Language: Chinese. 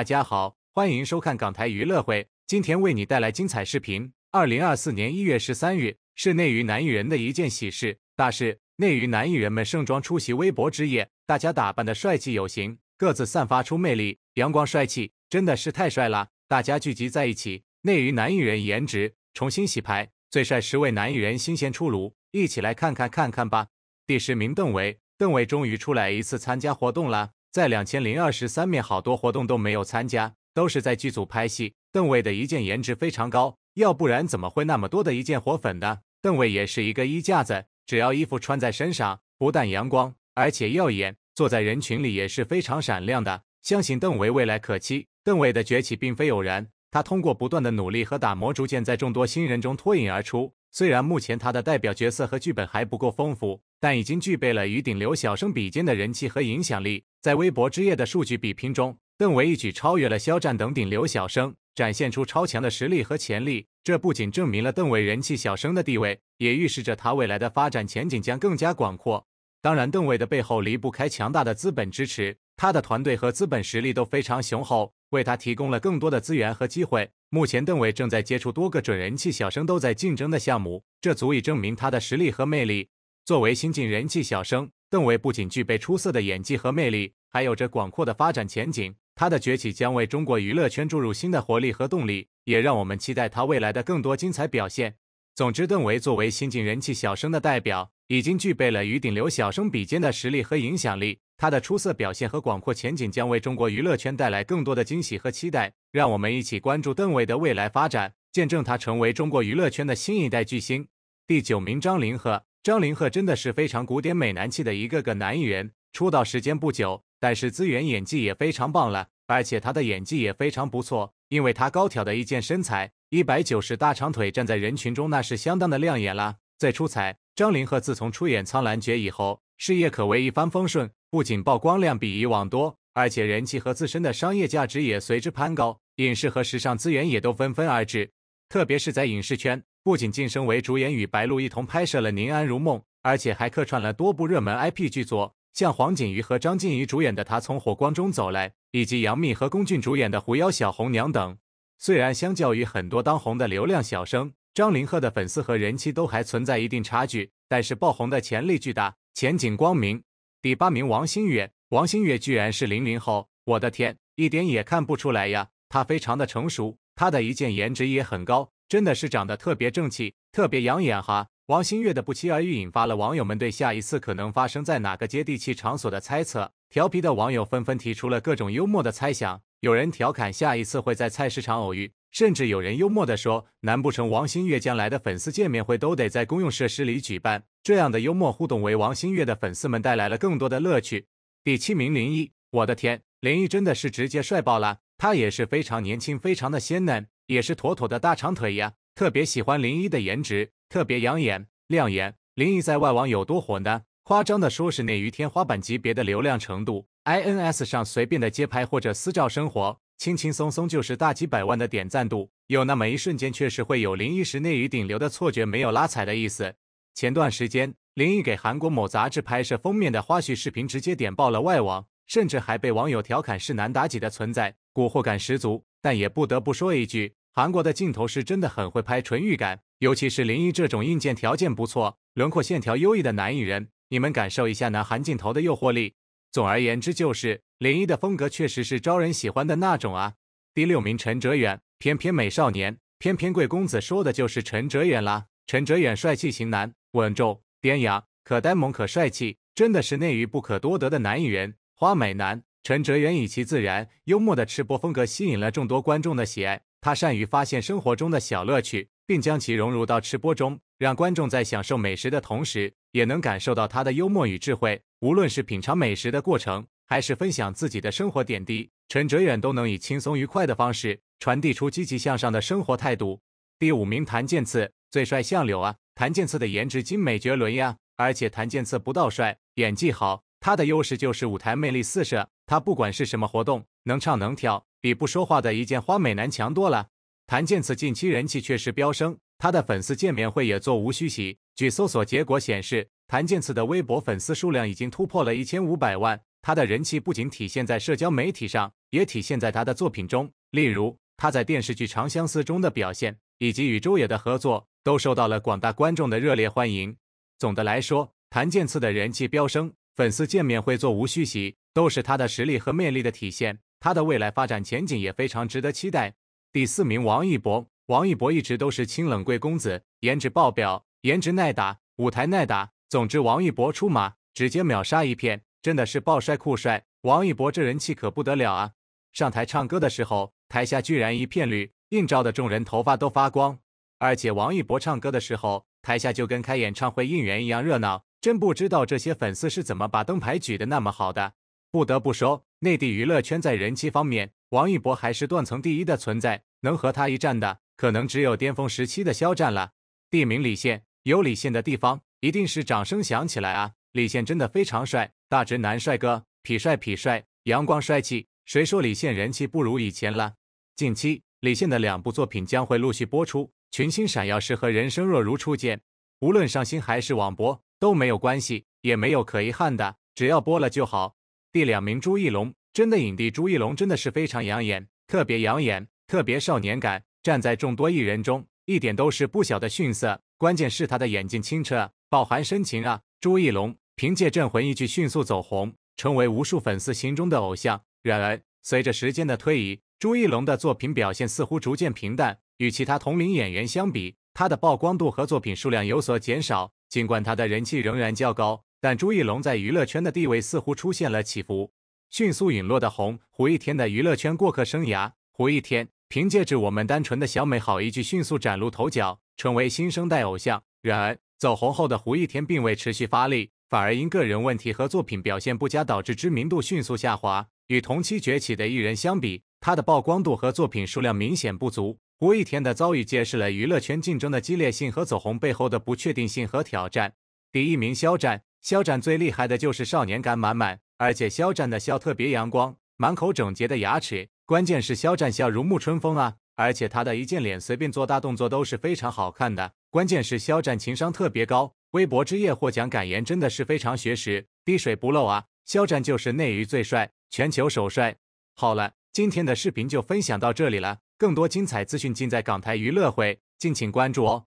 大家好，欢迎收看港台娱乐会。今天为你带来精彩视频。二零二四年一月十三日，是内娱男艺人的一件喜事大事。内娱男艺人们盛装出席微博之夜，大家打扮的帅气有型，各自散发出魅力，阳光帅气，真的是太帅了！大家聚集在一起，内娱男艺人颜值重新洗牌，最帅十位男艺人新鲜出炉，一起来看看看看吧。第十名邓为，邓为终于出来一次参加活动了。在两千零二十三面好多活动都没有参加，都是在剧组拍戏。邓伟的一件颜值非常高，要不然怎么会那么多的一件活粉呢？邓伟也是一个衣架子，只要衣服穿在身上，不但阳光，而且耀眼，坐在人群里也是非常闪亮的。相信邓伟未来可期。邓伟的崛起并非偶然，他通过不断的努力和打磨，逐渐在众多新人中脱颖而出。虽然目前他的代表角色和剧本还不够丰富，但已经具备了与顶流小生比肩的人气和影响力。在微博之夜的数据比拼中，邓为一举超越了肖战等顶流小生，展现出超强的实力和潜力。这不仅证明了邓为人气小生的地位，也预示着他未来的发展前景将更加广阔。当然，邓伟的背后离不开强大的资本支持，他的团队和资本实力都非常雄厚，为他提供了更多的资源和机会。目前，邓为正在接触多个准人气小生都在竞争的项目，这足以证明他的实力和魅力。作为新晋人气小生，邓为不仅具备出色的演技和魅力，还有着广阔的发展前景。他的崛起将为中国娱乐圈注入新的活力和动力，也让我们期待他未来的更多精彩表现。总之，邓为作为新晋人气小生的代表。已经具备了与顶流小生比肩的实力和影响力，他的出色表现和广阔前景将为中国娱乐圈带来更多的惊喜和期待。让我们一起关注邓伟的未来发展，见证他成为中国娱乐圈的新一代巨星。第九名张凌赫，张凌赫真的是非常古典美男气的一个个男演员，出道时间不久，但是资源演技也非常棒了，而且他的演技也非常不错，因为他高挑的一件身材，一百九十大长腿站在人群中那是相当的亮眼了。最出彩。张凌赫自从出演《苍兰诀》以后，事业可谓一帆风顺，不仅曝光量比以往多，而且人气和自身的商业价值也随之攀高，影视和时尚资源也都纷纷而至。特别是在影视圈，不仅晋升为主演，与白鹿一同拍摄了《宁安如梦》，而且还客串了多部热门 IP 剧作，像黄景瑜和张婧仪主演的《他从火光中走来》，以及杨幂和龚俊主演的《狐妖小红娘》等。虽然相较于很多当红的流量小生，张凌赫的粉丝和人气都还存在一定差距，但是爆红的潜力巨大，前景光明。第八名王星越，王星越居然是零零后，我的天，一点也看不出来呀！他非常的成熟，他的一见颜值也很高，真的是长得特别正气，特别养眼哈。王星越的不期而遇，引发了网友们对下一次可能发生在哪个接地气场所的猜测。调皮的网友纷纷提出了各种幽默的猜想，有人调侃下一次会在菜市场偶遇。甚至有人幽默地说：“难不成王星越将来的粉丝见面会都得在公用设施里举办？”这样的幽默互动为王星越的粉丝们带来了更多的乐趣。第七名，林一，我的天，林一真的是直接帅爆了！他也是非常年轻，非常的鲜嫩，也是妥妥的大长腿呀！特别喜欢林一的颜值，特别养眼、亮眼。林一在外网有多火呢？夸张的说是内娱天花板级别的流量程度，INS 上随便的街拍或者私照生活。轻轻松松就是大几百万的点赞度，有那么一瞬间确实会有林一室内娱顶流的错觉，没有拉踩的意思。前段时间林一给韩国某杂志拍摄封面的花絮视频直接点爆了外网，甚至还被网友调侃是男妲己的存在，蛊惑感十足。但也不得不说一句，韩国的镜头是真的很会拍纯欲感，尤其是林一这种硬件条件不错、轮廓线条优异的男艺人，你们感受一下南韩镜头的诱惑力。总而言之就是。林一的风格确实是招人喜欢的那种啊。第六名陈哲远，翩翩美少年，翩翩贵公子，说的就是陈哲远啦。陈哲远帅气型男，稳重典雅，可呆萌可帅气，真的是内娱不可多得的男演员花美男。陈哲远以其自然幽默的吃播风格吸引了众多观众的喜爱。他善于发现生活中的小乐趣，并将其融入到吃播中，让观众在享受美食的同时，也能感受到他的幽默与智慧。无论是品尝美食的过程，还是分享自己的生活点滴，陈哲远都能以轻松愉快的方式传递出积极向上的生活态度。第五名，谭健次最帅相柳啊！谭健次的颜值精美绝伦呀，而且谭健次不倒帅，演技好，他的优势就是舞台魅力四射。他不管是什么活动，能唱能跳，比不说话的一见花美男强多了。谭健次近期人气确实飙升，他的粉丝见面会也座无虚席。据搜索结果显示，谭健次的微博粉丝数量已经突破了一千五百万。他的人气不仅体现在社交媒体上，也体现在他的作品中，例如他在电视剧《长相思》中的表现，以及与周也的合作，都受到了广大观众的热烈欢迎。总的来说，谭健次的人气飙升，粉丝见面会座无虚席，都是他的实力和魅力的体现。他的未来发展前景也非常值得期待。第四名，王一博。王一博一直都是清冷贵公子，颜值爆表，颜值耐打，舞台耐打。总之，王一博出马，直接秒杀一片。真的是暴帅酷帅，王一博这人气可不得了啊！上台唱歌的时候，台下居然一片绿，映照的众人头发都发光。而且王一博唱歌的时候，台下就跟开演唱会应援一样热闹，真不知道这些粉丝是怎么把灯牌举的那么好的。不得不说，内地娱乐圈在人气方面，王一博还是断层第一的存在，能和他一战的，可能只有巅峰时期的肖战了。地名李现有李现的地方，一定是掌声响起来啊！李现真的非常帅，大直男帅哥，痞帅痞帅，阳光帅气。谁说李现人气不如以前了？近期李现的两部作品将会陆续播出，《群星闪耀时》和《人生若如初见》。无论上星还是网播都没有关系，也没有可遗憾的，只要播了就好。第两名朱一龙，真的影帝朱一龙真的是非常养眼，特别养眼，特别少年感。站在众多艺人中，一点都是不小的逊色。关键是他的眼睛清澈。饱含深情啊！朱一龙凭借《镇魂》一剧迅速走红，成为无数粉丝心中的偶像。然而，随着时间的推移，朱一龙的作品表现似乎逐渐平淡，与其他同龄演员相比，他的曝光度和作品数量有所减少。尽管他的人气仍然较高，但朱一龙在娱乐圈的地位似乎出现了起伏。迅速陨落的红胡一天的娱乐圈过客生涯，胡一天凭借着我们单纯的小美好一句迅速崭露头角，成为新生代偶像。然而，走红后的胡一天并未持续发力，反而因个人问题和作品表现不佳导致知名度迅速下滑。与同期崛起的艺人相比，他的曝光度和作品数量明显不足。胡一天的遭遇揭示了娱乐圈竞争的激烈性和走红背后的不确定性和挑战。第一名，肖战。肖战最厉害的就是少年感满满，而且肖战的笑特别阳光，满口整洁的牙齿，关键是肖战笑如沐春风啊。而且他的一键脸随便做大动作都是非常好看的，关键是肖战情商特别高，微博之夜获奖感言真的是非常学识，滴水不漏啊！肖战就是内娱最帅，全球首帅。好了，今天的视频就分享到这里了，更多精彩资讯尽在港台娱乐会，敬请关注哦。